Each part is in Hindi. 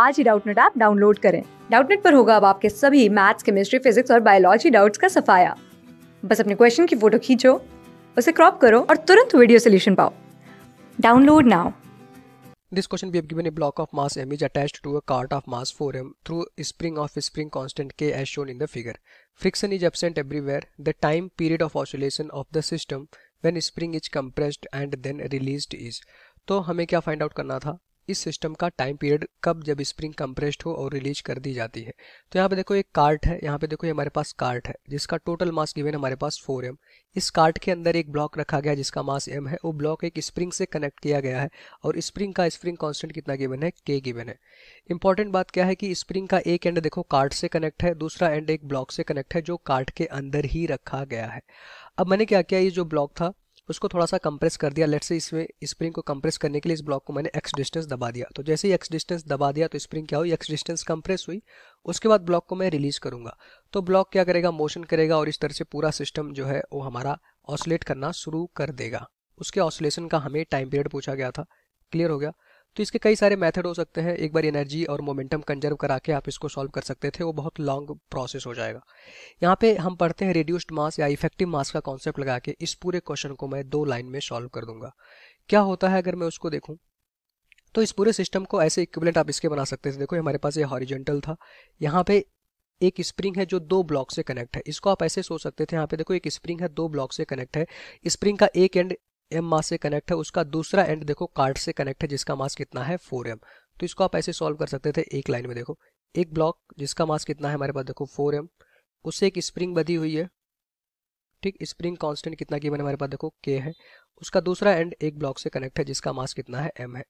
आज ही डाउटनेट ऐप डाउनलोड करें डाउटनेट पर होगा अब आपके सभी मैथ्स केमिस्ट्री फिजिक्स और बायोलॉजी डाउट्स का सफाया बस अपने क्वेश्चन की फोटो खींचो उसे क्रॉप करो और तुरंत वीडियो सोल्यूशन पाओ download now This question we have given a block of mass m is attached to a cart of mass 4m through spring of spring constant k as shown in the figure. Friction is absent everywhere. The time period of oscillation of the system when spring is compressed and then released is. तो हमें क्या फाइंड आउट करना था इस सिस्टम का टाइम पीरियड कब जब स्प्रिंग कंप्रेस्ड हो और रिलीज कर दी जाती है तो यहाँ पे देखो एक कार्ट है यहाँ पे देखो ये हमारे पास कार्ट है जिसका टोटल मास गिवन हमारे पास 4m इस कार्ट के अंदर एक ब्लॉक रखा गया जिसका मास m है वो ब्लॉक एक स्प्रिंग से कनेक्ट किया गया है और स्प्रिंग का स्प्रिंग कॉन्स्टेंट कितना गिवन है के गिवन है इंपॉर्टेंट बात क्या है कि स्प्रिंग का एक एंड देखो कार्ट से कनेक्ट है दूसरा एंड एक ब्लॉक से कनेक्ट है जो कार्ट के अंदर ही रखा गया है अब मैंने क्या किया ये जो ब्लॉक था उसको थोड़ा सा कंप्रेस कर दिया लेट से इसमें स्प्रिंग को कंप्रेस करने के लिए इस ब्लॉक को मैंने एक्स डिस्टेंस दबा दिया तो जैसे ही एक्स डिस्टेंस दबा दिया तो स्प्रिंग क्या हुई एक्स डिस्टेंस कंप्रेस हुई उसके बाद ब्लॉक को मैं रिलीज करूंगा तो ब्लॉक क्या करेगा मोशन करेगा और इस तरह से पूरा सिस्टम जो है वो हमारा ऑसोलेट करना शुरू कर देगा उसके ऑसोलेशन का हमें टाइम पीरियड पूछा गया था क्लियर हो गया तो इसके कई सारे मेथड हो सकते हैं एक बार एनर्जी और मोमेंटम कंजर्व करा के आप इसको सॉल्व कर सकते थे वो बहुत लॉन्ग प्रोसेस हो जाएगा यहाँ पे हम पढ़ते हैं रिड्यूस्ड मास या इफेक्टिव मास का कॉन्सेप्ट लगा के इस पूरे क्वेश्चन को मैं दो लाइन में सॉल्व कर दूंगा क्या होता है अगर मैं उसको देखूँ तो इस पूरे सिस्टम को ऐसे इक्विपलेंट आप इसके बना सकते थे देखो हमारे पास ये हॉरिजेंटल था यहाँ पे एक स्प्रिंग है जो दो ब्लॉक से कनेक्ट है इसको आप ऐसे सोच सकते थे यहाँ पे देखो एक स्प्रिंग है दो ब्लॉक से कनेक्ट है स्प्रिंग का एक एंड एम मास से कनेक्ट है उसका दूसरा एंड देखो कार्ड से कनेक्ट है जिसका मास कितना है फोर एम तो इसको आप ऐसे सॉल्व कर सकते थे एक लाइन में देखो एक ब्लॉक जिसका मास कितना है हमारे पास देखो फोर एम उससे एक स्प्रिंग बधी हुई है ठीक स्प्रिंग कांस्टेंट कितना गिवन हमारे पास देखो के है उसका दूसरा एंड एक ब्लॉक से कनेक्ट है जिसका मास कितना है एम है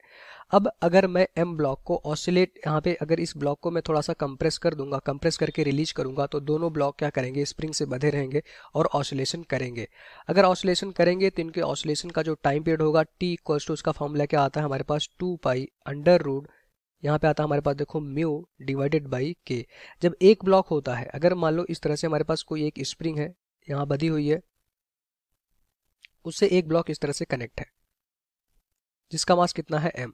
अब अगर मैं एम ब्लॉक को ऑसिलेट यहाँ पे अगर इस ब्लॉक को मैं थोड़ा सा कंप्रेस कर दूंगा कंप्रेस करके रिलीज करूंगा तो दोनों ब्लॉक क्या करेंगे स्प्रिंग से बधे रहेंगे और ऑसिलेशन करेंगे अगर ऑसिलेशन करेंगे तो इनके ऑसिलेशन का जो टाइम पीरियड होगा टी इक्वल्स टू उसका फॉर्मूला क्या आता है हमारे पास टू पाई अंडर रूड यहाँ पे आता है हमारे पास देखो म्यू डिवाइडेड बाई के जब एक ब्लॉक होता है अगर मान लो इस तरह से हमारे पास कोई एक स्प्रिंग है यहाँ बधी हुई है उससे एक ब्लॉक इस तरह से कनेक्ट है जिसका मास कितना है एम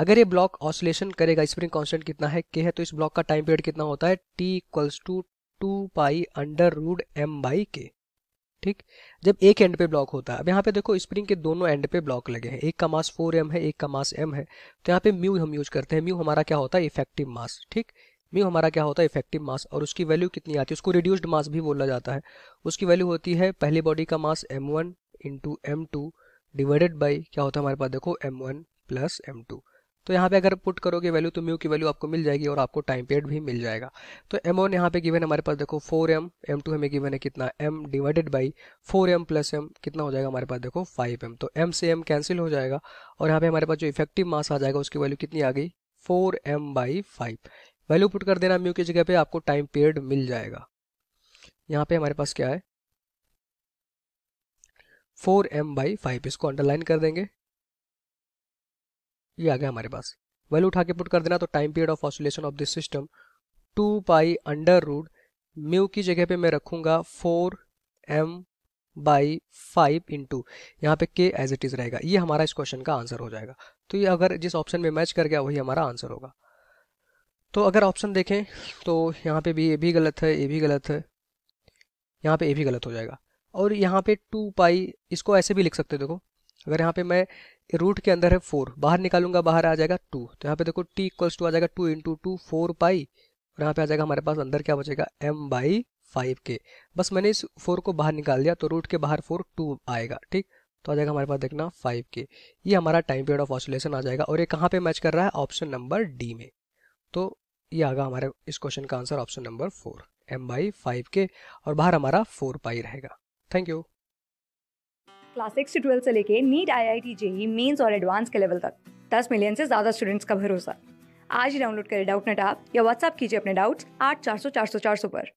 अगर ये ब्लॉक ऑसिलेशन करेगा स्प्रिंग कांस्टेंट कितना है के है तो इस ब्लॉक का टाइम पीरियड कितना होता है T equals to two pi under root M by K ठीक जब एक एंड पे ब्लॉक होता है अब यहाँ पे देखो स्प्रिंग के दोनों एंड पे ब्लॉक लगे हैं एक का मास फोर एम है एक का मास एम है तो यहाँ पे म्यू हम यूज करते हैं म्यू हमारा क्या होता है इफेक्टिव मास ठीक म्यू हमारा क्या होता है इफेक्टिव मास और उसकी वैल्यू कितनी आती है उसको रिड्यूस्ड मास भी बोला जाता है उसकी वैल्यू होती है पहली बॉडी का mass M one into M two divided by क्या होता है हमारे पास देखो M one plus M two तो यहाँ पे अगर पुट करोगे वैल्यू तो म्यू की वैल्यू आपको मिल जाएगी और आपको टाइम पीरियड भी मिल जाएगा तो एम वन यहाँ पे गिवन हमारे पास देखो फोर एम एम टू हमें गिवन है कितना M divided by four M plus M कितना हो जाएगा हमारे पास देखो फाइव एम तो एम से एम कैंसिल हो जाएगा और यहाँ पे हमारे पास जो इफेक्टिव मास आ जाएगा उसकी वैल्यू कितनी आ गई four M by five value put कर देना म्यू की जगह पे आपको टाइम पीरियड मिल जाएगा यहाँ पे हमारे पास क्या है फोर एम बाई फाइव इसको अंडरलाइन कर देंगे ये आ गया हमारे पास वैल्यू उठा के पुट कर देना तो time period of oscillation of this system two pi under root mu की जगह पे मैं रखूंगा four M by five into यहाँ पे के एज इट इज़ रहेगा ये हमारा इस क्वेश्चन का आंसर हो जाएगा तो ये अगर जिस ऑप्शन में मैच कर गया वही हमारा आंसर होगा तो अगर ऑप्शन देखें तो यहाँ पे भी ए भी गलत है ए भी गलत है यहाँ पे ए भी गलत हो जाएगा और यहाँ पे टू पाई इसको ऐसे भी लिख सकते देखो अगर यहाँ पे मैं रूट के अंदर है फोर बाहर निकालूंगा बाहर आ जाएगा टू तो यहाँ पे देखो टी इक्वल्स टू आ जाएगा two into two four pi और यहाँ पे आ जाएगा हमारे पास अंदर क्या बचेगा एम बाई फाइव के बस मैंने इस फोर को बाहर निकाल दिया तो रूट के बाहर फोर टू आएगा ठीक तो आ जाएगा हमारे पास देखना फाइव के ये हमारा टाइम पीरियड ऑफ ऑसोलेशन आ जाएगा और ये कहाँ पे मैच कर रहा है ऑप्शन नंबर डी में तो ये आगा हमारे इस क्वेश्चन का answer option number four M by five K और बाहर हमारा फोर पाई रहेगा थैंक यू क्लास सिक्स से ट्वेल्थ से लेके NEET I I T JEE mains और एडवांस के लेवल तक दस मिलियन से ज्यादा स्टूडेंट्स का भरोसा आज ही डाउनलोड करें डाउट नेट आप या व्हाट्सअप कीजिए अपने डाउट्स आठ चार सौ चार सौ चार सौ पर